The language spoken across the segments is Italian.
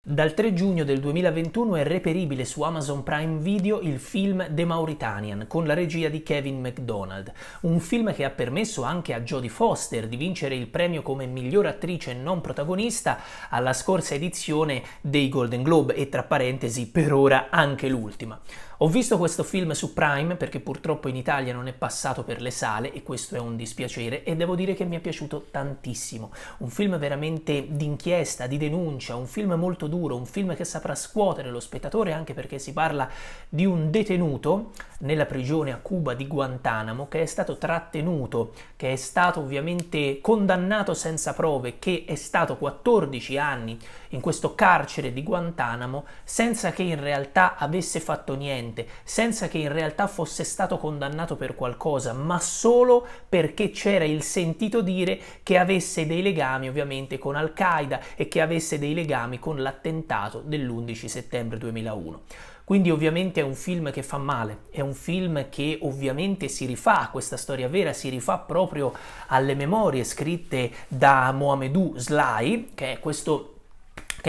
Dal 3 giugno del 2021 è reperibile su Amazon Prime Video il film The Mauritanian con la regia di Kevin MacDonald, un film che ha permesso anche a Jodie Foster di vincere il premio come miglior attrice non protagonista alla scorsa edizione dei Golden Globe e tra parentesi per ora anche l'ultima. Ho visto questo film su Prime perché purtroppo in Italia non è passato per le sale e questo è un dispiacere e devo dire che mi è piaciuto tantissimo. Un film veramente d'inchiesta, di denuncia, un film molto duro, un film che saprà scuotere lo spettatore anche perché si parla di un detenuto nella prigione a Cuba di Guantanamo che è stato trattenuto, che è stato ovviamente condannato senza prove, che è stato 14 anni in questo carcere di Guantanamo senza che in realtà avesse fatto niente innocente, senza che in realtà fosse stato condannato per qualcosa, ma solo perché c'era il sentito dire che avesse dei legami ovviamente con Al-Qaeda e che avesse dei legami con l'attentato dell'11 settembre 2001. Quindi ovviamente è un film che fa male, è un film che ovviamente si rifà a questa storia vera, si rifà proprio alle memorie scritte da Mohamedou Slai, che è questo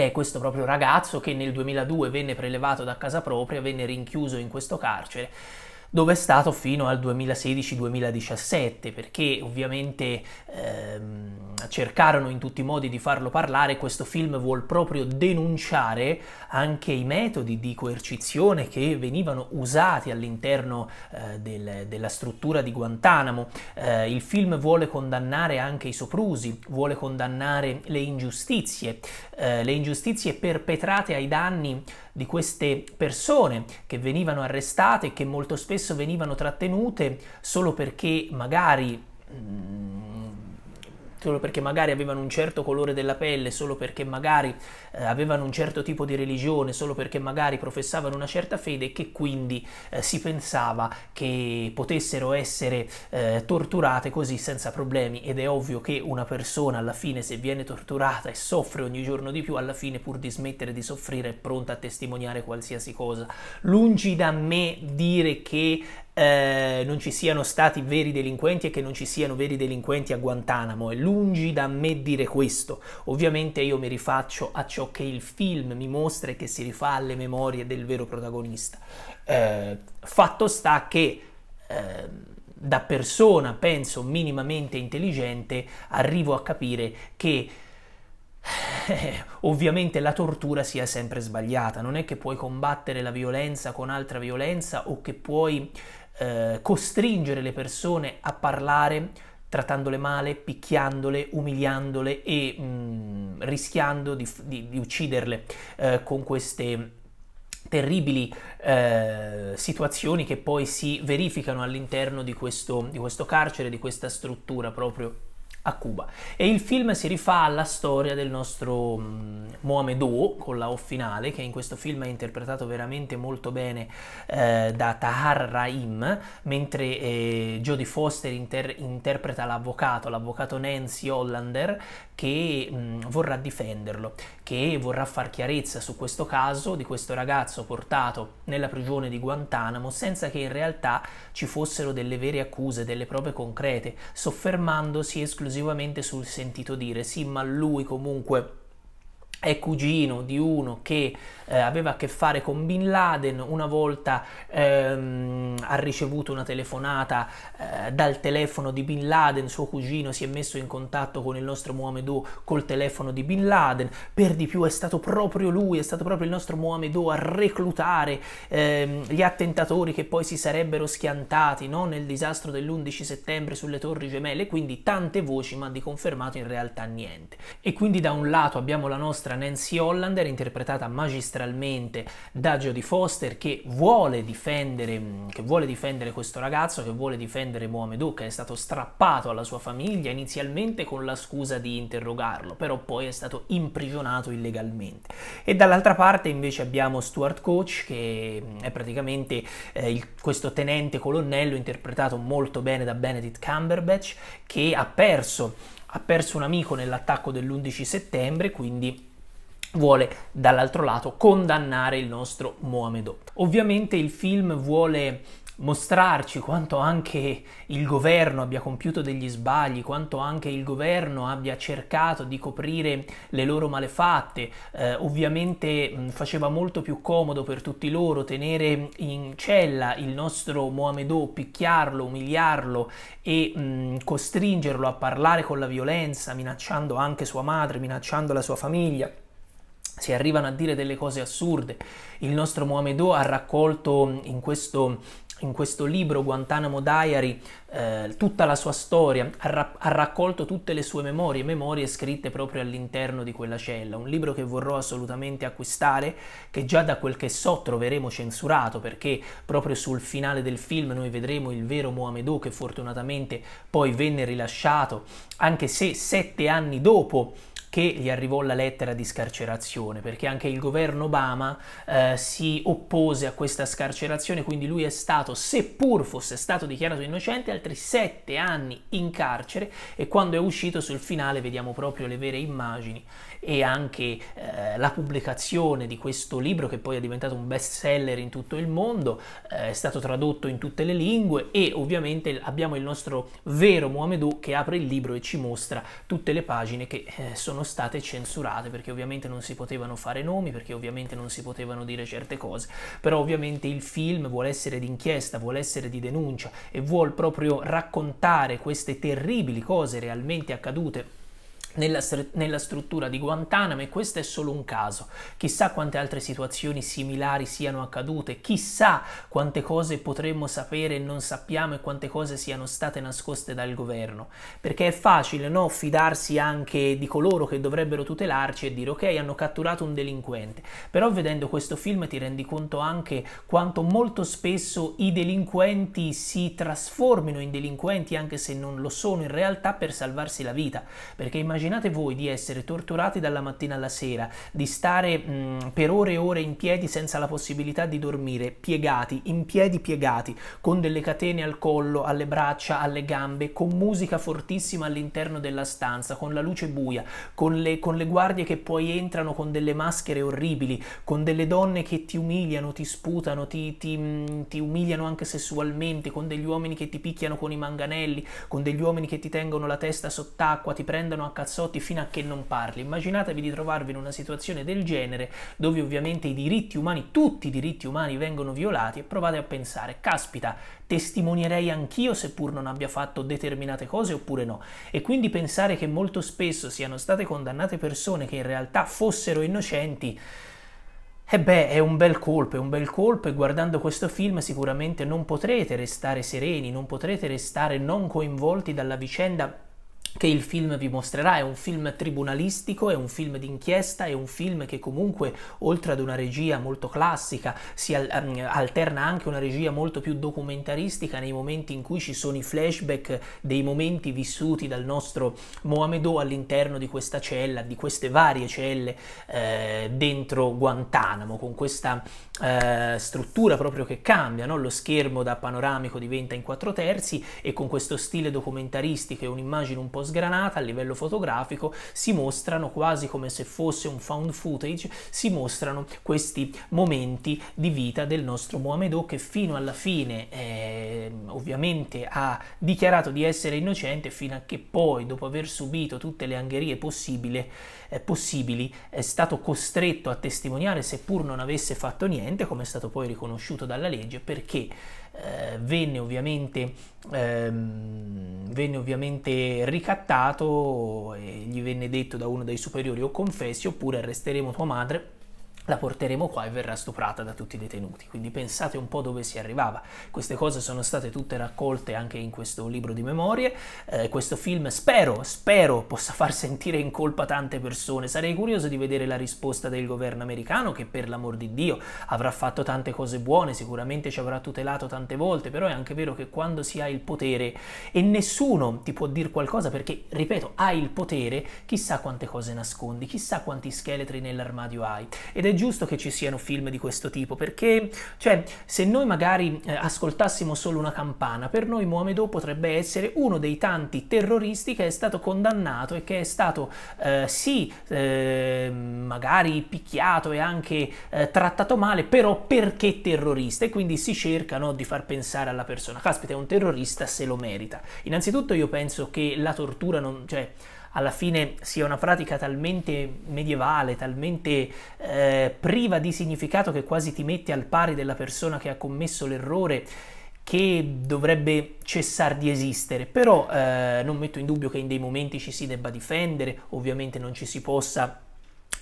che è questo proprio ragazzo che nel 2002 venne prelevato da casa propria, venne rinchiuso in questo carcere dove è stato fino al 2016-2017, perché ovviamente ehm, cercarono in tutti i modi di farlo parlare, questo film vuol proprio denunciare anche i metodi di coercizione che venivano usati all'interno eh, del, della struttura di Guantanamo. Eh, il film vuole condannare anche i soprusi, vuole condannare le ingiustizie, eh, le ingiustizie perpetrate ai danni di queste persone che venivano arrestate, che molto spesso venivano trattenute solo perché magari... Mm, solo perché magari avevano un certo colore della pelle, solo perché magari eh, avevano un certo tipo di religione, solo perché magari professavano una certa fede e che quindi eh, si pensava che potessero essere eh, torturate così senza problemi ed è ovvio che una persona alla fine se viene torturata e soffre ogni giorno di più, alla fine pur di smettere di soffrire è pronta a testimoniare qualsiasi cosa. Lungi da me dire che eh, non ci siano stati veri delinquenti e che non ci siano veri delinquenti a Guantanamo. È lungi da me dire questo. Ovviamente io mi rifaccio a ciò che il film mi mostra e che si rifà alle memorie del vero protagonista. Eh, fatto sta che... Eh, da persona, penso, minimamente intelligente, arrivo a capire che eh, ovviamente la tortura sia sempre sbagliata, non è che puoi combattere la violenza con altra violenza o che puoi eh, costringere le persone a parlare trattandole male, picchiandole, umiliandole e mh, mm, rischiando di, di, di ucciderle eh, con queste terribili eh, situazioni che poi si verificano all'interno di questo, di questo carcere, di questa struttura proprio a Cuba. E il film si rifà alla storia del nostro um, O con la O finale, che in questo film è interpretato veramente molto bene eh, da Tahar Rahim, mentre eh, Jodie Foster inter interpreta l'avvocato, l'avvocato Nancy Hollander, che mh, mm, vorrà difenderlo, che vorrà far chiarezza su questo caso di questo ragazzo portato nella prigione di Guantanamo senza che in realtà ci fossero delle vere accuse, delle prove concrete, soffermandosi esclusivamente esclusivamente sul sentito dire, sì ma lui comunque è cugino di uno che eh, aveva a che fare con Bin Laden, una volta ehm, ha ricevuto una telefonata eh, dal telefono di Bin Laden, suo cugino si è messo in contatto con il nostro Muhammedou col telefono di Bin Laden, per di più è stato proprio lui, è stato proprio il nostro Muhammedou a reclutare ehm, gli attentatori che poi si sarebbero schiantati no? nel disastro dell'11 settembre sulle torri gemelle, quindi tante voci ma di confermato in realtà niente. E quindi da un lato abbiamo la nostra nostra Nancy Hollander, interpretata magistralmente da Jodie Foster, che vuole difendere, mm, che vuole difendere questo ragazzo, che vuole difendere Mohamedou, che è stato strappato alla sua famiglia, inizialmente con la scusa di interrogarlo, però poi è stato imprigionato illegalmente. E dall'altra parte invece abbiamo Stuart Coach, che mm, è praticamente eh, il, questo tenente colonnello interpretato molto bene da Benedict Cumberbatch, che ha perso ha perso un amico nell'attacco dell'11 settembre, quindi vuole dall'altro lato condannare il nostro Mohamedou. Ovviamente il film vuole mostrarci quanto anche il governo abbia compiuto degli sbagli, quanto anche il governo abbia cercato di coprire le loro malefatte. Eh, ovviamente mh, faceva molto più comodo per tutti loro tenere in cella il nostro Mohamedou, picchiarlo, umiliarlo e mh, costringerlo a parlare con la violenza, minacciando anche sua madre, minacciando la sua famiglia si arrivano a dire delle cose assurde. Il nostro Mohamedo ha raccolto in questo, in questo libro Guantanamo Diary eh, tutta la sua storia, ha, ra- ha, raccolto tutte le sue memorie, memorie scritte proprio all'interno di quella cella. Un libro che vorrò assolutamente acquistare, che già da quel che so troveremo censurato, perché proprio sul finale del film noi vedremo il vero Mohamedo che fortunatamente poi venne rilasciato, anche se sette anni dopo che gli arrivò la lettera di scarcerazione, perché anche il governo Obama eh, si oppose a questa scarcerazione, quindi lui è stato, seppur fosse stato dichiarato innocente, altri sette anni in carcere e quando è uscito sul finale vediamo proprio le vere immagini e anche eh, la pubblicazione di questo libro che poi è diventato un best seller in tutto il mondo, eh, è stato tradotto in tutte le lingue e ovviamente abbiamo il nostro vero Muhammedou che apre il libro e ci mostra tutte le pagine che eh, sono sono state censurate perché ovviamente non si potevano fare nomi, perché ovviamente non si potevano dire certe cose, però ovviamente il film vuole essere d'inchiesta, vuole essere di denuncia e vuole proprio raccontare queste terribili cose realmente accadute nella, nella, struttura di Guantanamo e questo è solo un caso. Chissà quante altre situazioni similari siano accadute, chissà quante cose potremmo sapere e non sappiamo e quante cose siano state nascoste dal governo. Perché è facile no, fidarsi anche di coloro che dovrebbero tutelarci e dire ok hanno catturato un delinquente. Però vedendo questo film ti rendi conto anche quanto molto spesso i delinquenti si trasformino in delinquenti anche se non lo sono in realtà per salvarsi la vita. Perché immaginate immaginate voi di essere torturati dalla mattina alla sera, di stare mh, per ore e ore in piedi senza la possibilità di dormire, piegati, in piedi piegati, con delle catene al collo, alle braccia, alle gambe, con musica fortissima all'interno della stanza, con la luce buia, con le, con le guardie che poi entrano con delle maschere orribili, con delle donne che ti umiliano, ti sputano, ti, ti, ti umiliano anche sessualmente, con degli uomini che ti picchiano con i manganelli, con degli uomini che ti tengono la testa sott'acqua, ti prendono a cazzo cazzotti fino a che non parli. Immaginatevi di trovarvi in una situazione del genere dove ovviamente i diritti umani, tutti i diritti umani vengono violati e provate a pensare, caspita, testimonierei anch'io seppur non abbia fatto determinate cose oppure no. E quindi pensare che molto spesso siano state condannate persone che in realtà fossero innocenti. E eh beh, è un bel colpo, è un bel colpo e guardando questo film sicuramente non potrete restare sereni, non potrete restare non coinvolti dalla vicenda che il film vi mostrerà. È un film tribunalistico, è un film d'inchiesta, è un film che comunque, oltre ad una regia molto classica, si ehm, alterna anche una regia molto più documentaristica nei momenti in cui ci sono i flashback dei momenti vissuti dal nostro Mohamedo all'interno di questa cella, di queste varie celle eh, dentro Guantanamo, con questa eh, struttura proprio che cambia, no? lo schermo da panoramico diventa in quattro terzi e con questo stile documentaristico e un'immagine un po' po' sgranata a livello fotografico, si mostrano quasi come se fosse un found footage, si mostrano questi momenti di vita del nostro Mohamedou che fino alla fine eh, ovviamente ha dichiarato di essere innocente fino a che poi, dopo aver subito tutte le angherie possibili, eh, possibili è stato costretto a testimoniare seppur non avesse fatto niente, come è stato poi riconosciuto dalla legge, perché eh, venne, ovviamente, ehm, venne ovviamente ricattato e gli venne detto da uno dei superiori o confessi oppure arresteremo tua madre la porteremo qua e verrà stuprata da tutti i detenuti. Quindi pensate un po' dove si arrivava. Queste cose sono state tutte raccolte anche in questo libro di memorie. Eh, questo film spero, spero possa far sentire in colpa tante persone. Sarei curioso di vedere la risposta del governo americano che per l'amor di Dio avrà fatto tante cose buone, sicuramente ci avrà tutelato tante volte, però è anche vero che quando si ha il potere e nessuno ti può dire qualcosa perché, ripeto, hai il potere, chissà quante cose nascondi, chissà quanti scheletri nell'armadio hai. Ed è giusto che ci siano film di questo tipo, perché cioè, se noi magari eh, ascoltassimo solo una campana, per noi Mohamedo potrebbe essere uno dei tanti terroristi che è stato condannato e che è stato eh, sì, eh, magari picchiato e anche eh, trattato male, però perché terrorista? E quindi si cerca no, di far pensare alla persona, caspita è un terrorista se lo merita. Innanzitutto io penso che la tortura non... Cioè, alla fine sia una pratica talmente medievale, talmente eh, priva di significato che quasi ti metti al pari della persona che ha commesso l'errore che dovrebbe cessare di esistere, però eh, non metto in dubbio che in dei momenti ci si debba difendere, ovviamente non ci si possa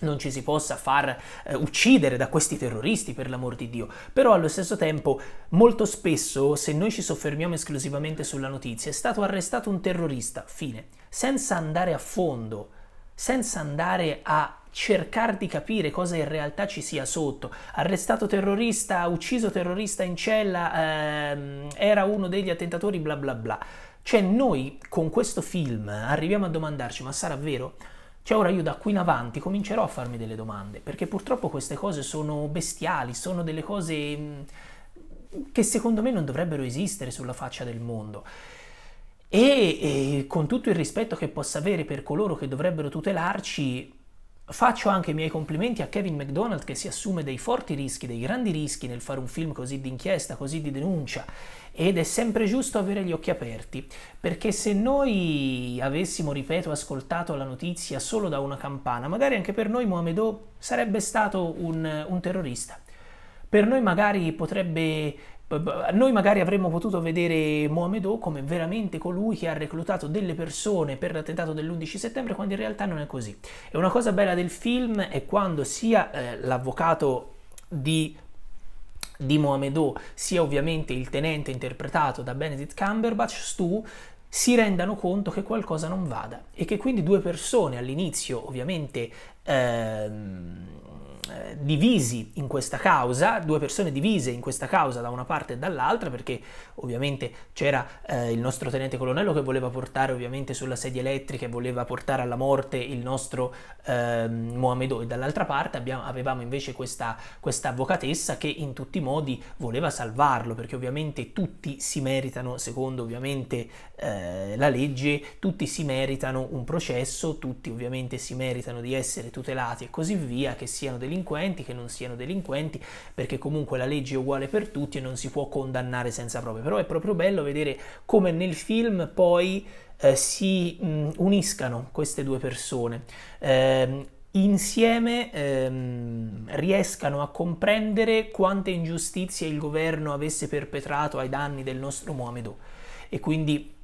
non ci si possa far eh, uccidere da questi terroristi, per l'amor di Dio. Però allo stesso tempo, molto spesso, se noi ci soffermiamo esclusivamente sulla notizia, è stato arrestato un terrorista, fine, senza andare a fondo, senza andare a cercare di capire cosa in realtà ci sia sotto. Arrestato terrorista, ucciso terrorista in cella, ehm, era uno degli attentatori, bla bla bla. Cioè noi con questo film arriviamo a domandarci, ma sarà vero? Cioè ora io da qui in avanti comincerò a farmi delle domande, perché purtroppo queste cose sono bestiali, sono delle cose mm, che secondo me non dovrebbero esistere sulla faccia del mondo. E, e con tutto il rispetto che possa avere per coloro che dovrebbero tutelarci, Faccio anche i miei complimenti a Kevin McDonald che si assume dei forti rischi, dei grandi rischi nel fare un film così d'inchiesta, così di denuncia ed è sempre giusto avere gli occhi aperti, perché se noi avessimo, ripeto, ascoltato la notizia solo da una campana, magari anche per noi Mohamedou sarebbe stato un, un terrorista. Per noi magari potrebbe noi magari avremmo potuto vedere Mohamed Mohamedou come veramente colui che ha reclutato delle persone per l'attentato dell'11 settembre, quando in realtà non è così. E una cosa bella del film è quando sia eh, l'avvocato di di Mohamedou sia ovviamente il tenente interpretato da Benedict Cumberbatch, Stu, si rendano conto che qualcosa non vada e che quindi due persone all'inizio ovviamente ehm, eh, divisi in questa causa, due persone divise in questa causa da una parte e dall'altra, perché ovviamente c'era eh, il nostro tenente colonnello che voleva portare ovviamente sulla sedia elettrica e voleva portare alla morte il nostro eh, Mohamedo e dall'altra parte abbiamo, avevamo invece questa, questa avvocatessa che in tutti i modi voleva salvarlo, perché ovviamente tutti si meritano, secondo ovviamente eh, la legge, tutti si meritano un processo, tutti ovviamente si meritano di essere tutelati e così via, che siano delinquenti delinquenti, che non siano delinquenti, perché comunque la legge è uguale per tutti e non si può condannare senza prove. Però è proprio bello vedere come nel film poi eh, si mh, uniscano queste due persone. Ehm, insieme ehm, riescano a comprendere quante ingiustizie il governo avesse perpetrato ai danni del nostro Mohamedou. E quindi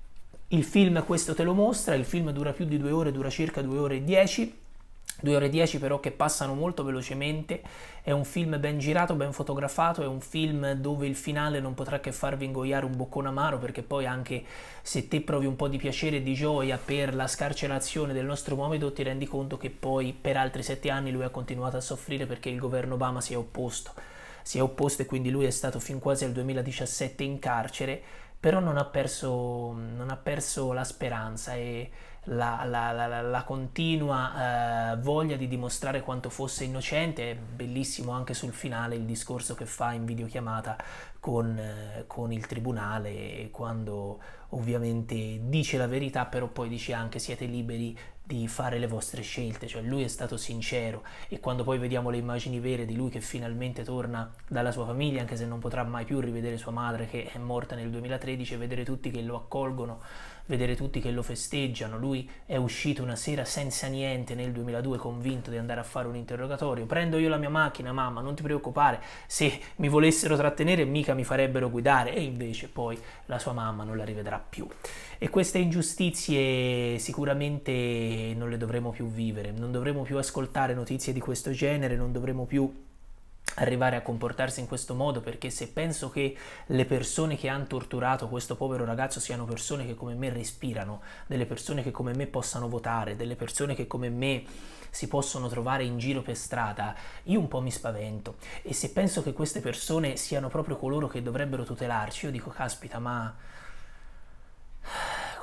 il film questo te lo mostra, il film dura più di due ore, dura circa due ore e dieci, 2 ore 10 però che passano molto velocemente, è un film ben girato, ben fotografato, è un film dove il finale non potrà che farvi ingoiare un boccone amaro perché poi anche se te provi un po' di piacere e di gioia per la scarcerazione del nostro Momedo ti rendi conto che poi per altri sette anni lui ha continuato a soffrire perché il governo Obama si è opposto, si è opposto e quindi lui è stato fin quasi al 2017 in carcere, però non ha perso, non ha perso la speranza e la, la, la, la continua eh, voglia di dimostrare quanto fosse innocente, è bellissimo anche sul finale il discorso che fa in videochiamata con, eh, con il tribunale quando ovviamente dice la verità, però poi dice anche siete liberi di fare le vostre scelte, cioè lui è stato sincero e quando poi vediamo le immagini vere di lui che finalmente torna dalla sua famiglia, anche se non potrà mai più rivedere sua madre che è morta nel 2013 vedere tutti che lo accolgono vedere tutti che lo festeggiano, lui è uscito una sera senza niente nel 2002 convinto di andare a fare un interrogatorio, prendo io la mia macchina mamma, non ti preoccupare, se mi volessero trattenere mica mi farebbero guidare e invece poi la sua mamma non la rivedrà più. E queste ingiustizie sicuramente non le dovremo più vivere, non dovremo più ascoltare notizie di questo genere, non dovremo più arrivare a comportarsi in questo modo perché se penso che le persone che hanno torturato questo povero ragazzo siano persone che come me respirano, delle persone che come me possano votare, delle persone che come me si possono trovare in giro per strada, io un po' mi spavento e se penso che queste persone siano proprio coloro che dovrebbero tutelarci, io dico caspita ma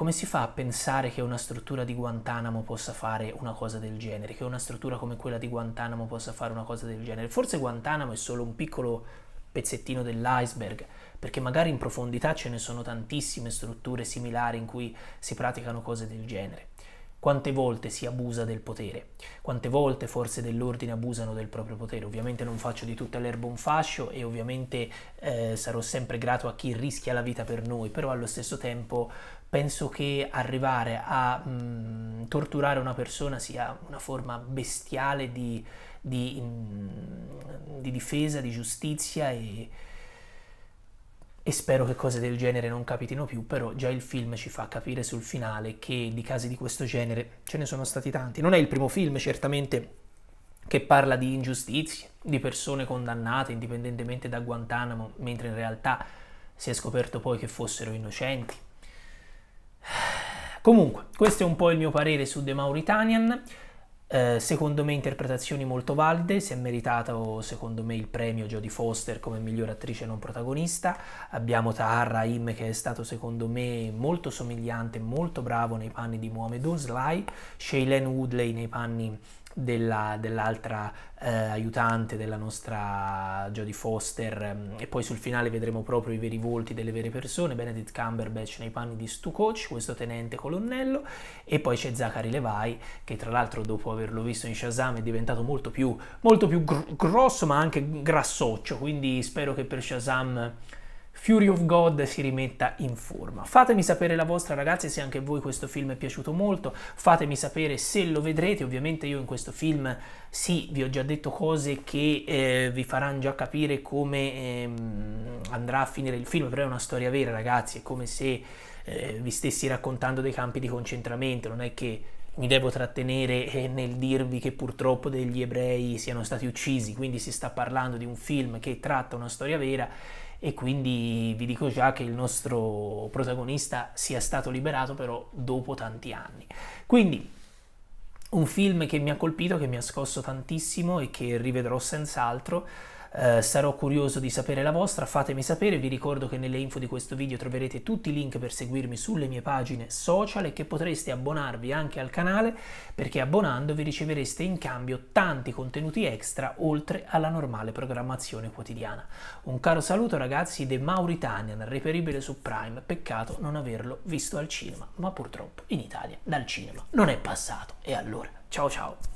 come si fa a pensare che una struttura di Guantanamo possa fare una cosa del genere, che una struttura come quella di Guantanamo possa fare una cosa del genere? Forse Guantanamo è solo un piccolo pezzettino dell'iceberg, perché magari in profondità ce ne sono tantissime strutture similari in cui si praticano cose del genere. Quante volte si abusa del potere, quante volte forze dell'ordine abusano del proprio potere. Ovviamente non faccio di tutta l'erba un fascio e ovviamente eh, sarò sempre grato a chi rischia la vita per noi, però allo stesso tempo penso che arrivare a mh, mm, torturare una persona sia una forma bestiale di, di, mh, mm, di difesa, di giustizia e, e, spero che cose del genere non capitino più, però già il film ci fa capire sul finale che di casi di questo genere ce ne sono stati tanti. Non è il primo film certamente che parla di ingiustizie, di persone condannate indipendentemente da Guantanamo, mentre in realtà si è scoperto poi che fossero innocenti Comunque, questo è un po' il mio parere su The Mauritanian. Eh, secondo me interpretazioni molto valide, si è meritato secondo me il premio Jodie Foster come miglior attrice non protagonista, abbiamo Tahar Rahim che è stato secondo me molto somigliante, molto bravo nei panni di Mohamed Oslai, Shailene Woodley nei panni della, dell'altra eh, aiutante della nostra Jodie Foster mm, e poi sul finale vedremo proprio i veri volti delle vere persone, Benedict Cumberbatch nei panni di Stu Koch, questo tenente colonnello e poi c'è Zachary Levi che tra l'altro dopo averlo visto in Shazam è diventato molto più, molto più gr- grosso ma anche grassoccio quindi spero che per Shazam Fury of God si rimetta in forma. Fatemi sapere la vostra ragazzi se anche a voi questo film è piaciuto molto, fatemi sapere se lo vedrete, ovviamente io in questo film sì, vi ho già detto cose che eh, vi faranno già capire come ehm, andrà a finire il film, però è una storia vera ragazzi, è come se eh, vi stessi raccontando dei campi di concentramento, non è che mi devo trattenere eh, nel dirvi che purtroppo degli ebrei siano stati uccisi, quindi si sta parlando di un film che tratta una storia vera e quindi vi dico già che il nostro protagonista sia stato liberato però dopo tanti anni. Quindi un film che mi ha colpito, che mi ha scosso tantissimo e che rivedrò senz'altro. Eh, sarò curioso di sapere la vostra, fatemi sapere, vi ricordo che nelle info di questo video troverete tutti i link per seguirmi sulle mie pagine social e che potreste abbonarvi anche al canale perché abbonandovi ricevereste in cambio tanti contenuti extra oltre alla normale programmazione quotidiana. Un caro saluto ragazzi The Mauritanian, reperibile su Prime, peccato non averlo visto al cinema, ma purtroppo in Italia dal cinema non è passato. E allora, ciao ciao!